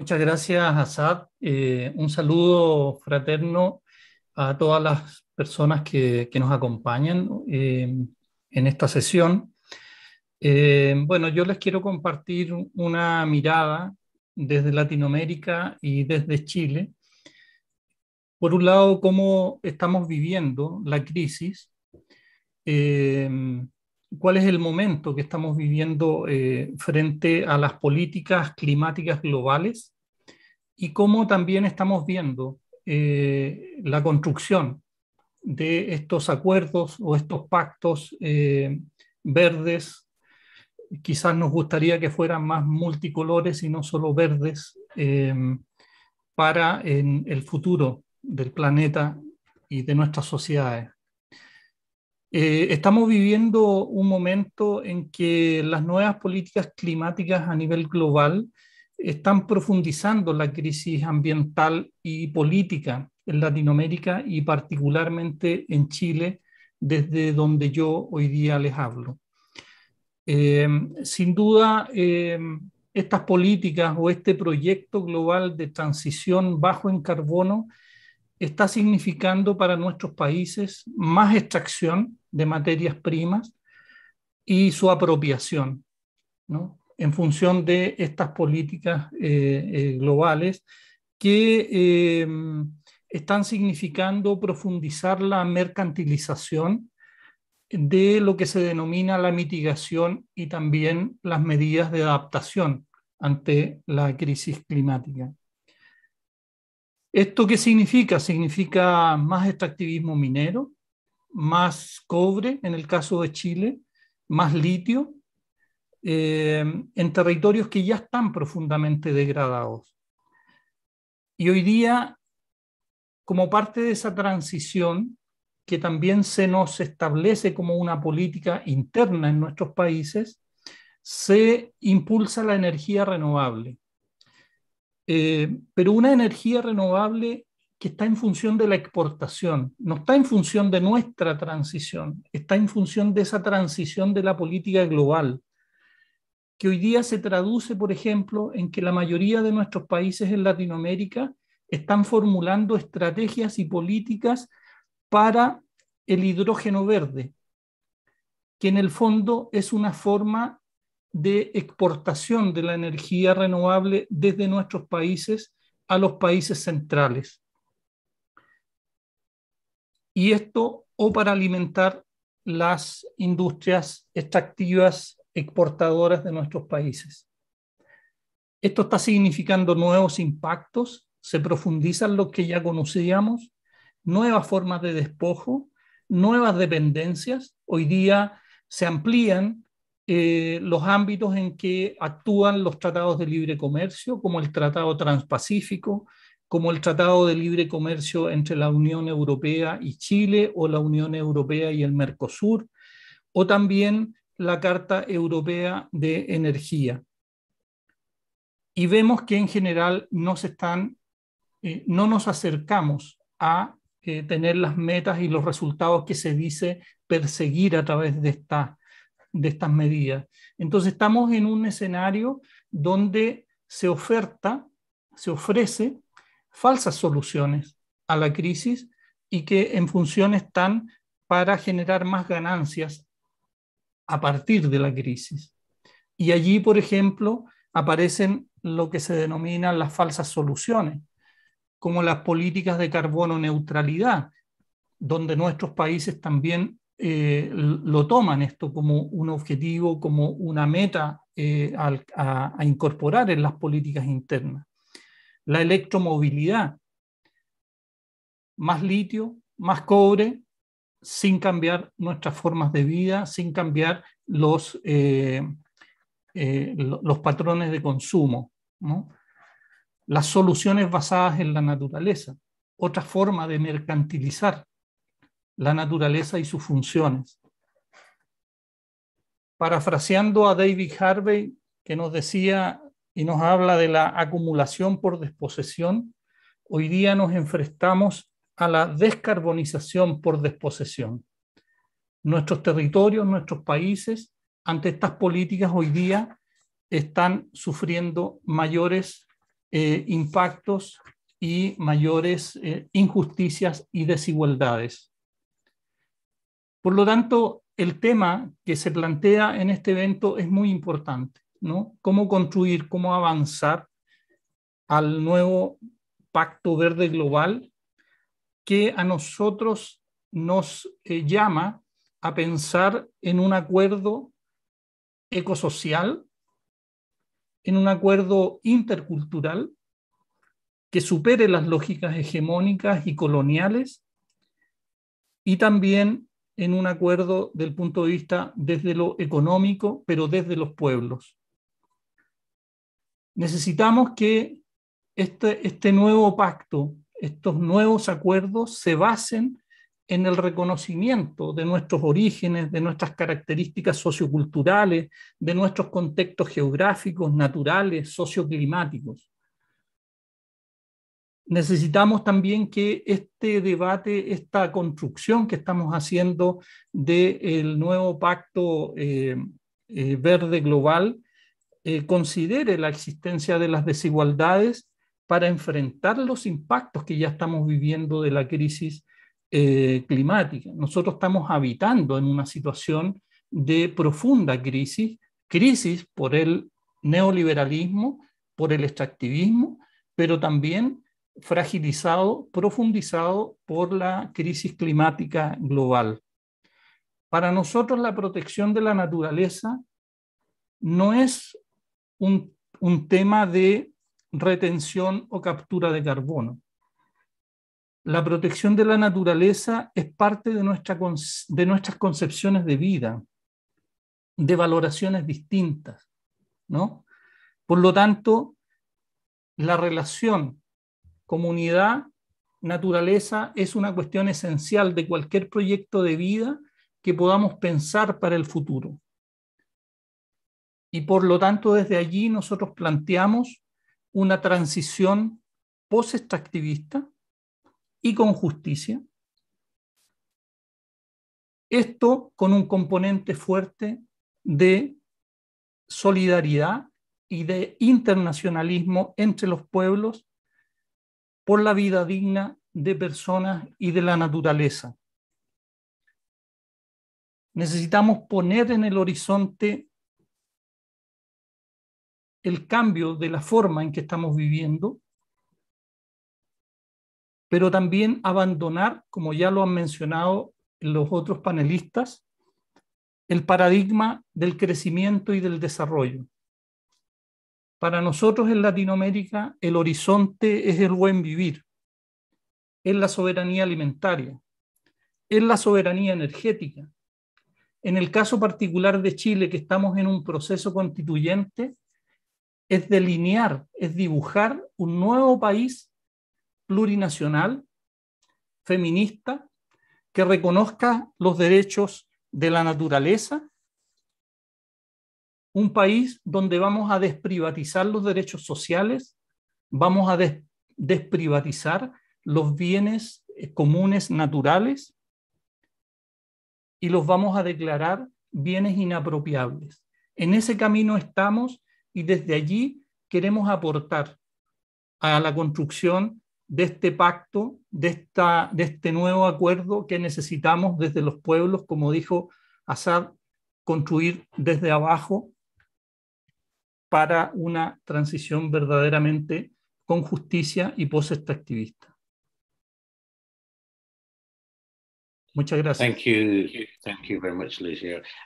Muchas gracias, Asad. Eh, un saludo fraterno a todas las personas que, nos acompañan eh, en esta sesión. Eh, bueno, yo les quiero compartir una mirada desde Latinoamérica y desde Chile. Por un lado, cómo estamos viviendo la crisis cuál es el momento que estamos viviendo eh, frente a las políticas climáticas globales y cómo también estamos viendo eh, la construcción de estos acuerdos o estos pactos eh, verdes. Quizás nos gustaría que fueran más multicolores y no solo verdes para el futuro del planeta y de nuestras sociedades. Eh, estamos viviendo un momento en que las nuevas políticas climáticas a nivel global están profundizando la crisis ambiental y política en Latinoamérica y particularmente en Chile, desde donde yo hoy día les hablo. Em, sin duda, em, estas políticas o este proyecto global de transición bajo en carbono está significando para nuestros países más extracción de materias primas y su apropiación, en función de estas políticas eh, eh, globales que eh, están significando profundizar la mercantilización de lo que se denomina la mitigación y también las medidas de adaptación ante la crisis climática. ¿Esto qué significa? Significa más extractivismo minero, más cobre en el caso de Chile, más litio, eh, en territorios que ya están profundamente degradados. Y hoy día, como parte de esa transición, que también se nos establece como una política interna en nuestros países, se impulsa la energía renovable. Eh, pero una energía renovable que está en función de la exportación, no está en función de nuestra transición, está en función de esa transición de la política global, que hoy día se traduce, por ejemplo, en que la mayoría de nuestros países en Latinoamérica están formulando estrategias y políticas para el hidrógeno verde, que en el fondo es una forma de exportación de la energía renovable desde nuestros países a los países centrales. Y esto o para alimentar las industrias extractivas exportadoras de nuestros países. Esto está significando nuevos impactos, se profundizan lo que ya conocíamos, nuevas formas de despojo, nuevas dependencias. Hoy día se amplían eh, los ámbitos en que actúan los tratados de libre comercio, como el Tratado Transpacífico, como el Tratado de Libre Comercio entre la Unión Europea y Chile o la Unión Europea y el Mercosur, o también la Carta Europea de Energía. Y vemos que en general están, eh, no nos acercamos a eh, tener las metas y los resultados que se dice perseguir a través de esta de estas medidas. Entonces estamos en un escenario donde se oferta, se ofrece falsas soluciones a la crisis y que en función están para generar más ganancias a partir de la crisis. Y allí, por ejemplo, aparecen lo que se denominan las falsas soluciones, como las políticas de carbono neutralidad, donde nuestros países también eh, lo toman esto como un objetivo, como una meta eh, a, incorporar en las políticas internas. La electromovilidad, más litio, más cobre, sin cambiar nuestras formas de vida, sin cambiar los, eh, los patrones de consumo. Las soluciones basadas en la naturaleza, otra forma de mercantilizar la naturaleza y sus funciones. Parafraseando a David Harvey, que nos decía y nos habla de la acumulación por desposesión, hoy día nos enfrentamos a la descarbonización por desposesión. Nuestros territorios, nuestros países, ante estas políticas hoy día están sufriendo mayores eh, impactos y mayores eh, injusticias y desigualdades. Por lo tanto, el tema que se plantea en este evento es muy importante, ¿no? Cómo construir, cómo avanzar al nuevo pacto verde global que a nosotros nos eh, llama a pensar en un acuerdo ecosocial, en un acuerdo intercultural que supere las lógicas hegemónicas y coloniales y también en un acuerdo del punto de vista desde lo económico, pero desde los pueblos. Necesitamos que este, este nuevo pacto, estos nuevos acuerdos se basen en el reconocimiento de nuestros orígenes, de nuestras características socioculturales, de nuestros contextos geográficos, naturales, socioclimáticos necesitamos también que este debate, esta construcción que estamos haciendo del nuevo pacto eh, eh, verde global, eh, considere la existencia de las desigualdades para enfrentar los impactos que ya estamos viviendo de la crisis climática. Nosotros estamos habitando en una situación de profunda crisis, crisis por el neoliberalismo, por el extractivismo, pero también fragilizado, profundizado por la crisis climática global. Para nosotros la protección de la naturaleza no es un, tema de retención o captura de carbono. La protección de la naturaleza es parte de, nuestra, de nuestras concepciones de vida, de valoraciones distintas, ¿no? Por lo tanto, la relación comunidad, naturaleza, es una cuestión esencial de cualquier proyecto de vida que podamos pensar para el futuro. Y por lo tanto, desde allí nosotros planteamos una transición post-extractivista y con justicia. Esto con un componente fuerte de solidaridad y de internacionalismo entre los pueblos por la vida digna de personas y de la naturaleza. Necesitamos poner en el horizonte el cambio de la forma en que estamos viviendo, pero también abandonar, como ya lo han mencionado los otros panelistas, el paradigma del crecimiento y del desarrollo. Para nosotros en Latinoamérica el horizonte es el buen vivir, es la soberanía alimentaria, es la soberanía energética. En el caso particular de Chile, que estamos en un proceso constituyente, es delinear, es dibujar un nuevo país plurinacional, feminista, que reconozca los derechos de la naturaleza, un país donde vamos a desprivatizar los derechos sociales, vamos a desprivatizar los bienes eh, comunes naturales y los vamos a declarar bienes inapropiables. En ese camino estamos y desde allí queremos aportar a la construcción de este pacto, de, esta, de este nuevo acuerdo que necesitamos desde los pueblos, como dijo Asad, construir desde abajo para una transición verdaderamente con justicia y post-extractivista. Muchas gracias. Thank you. very much,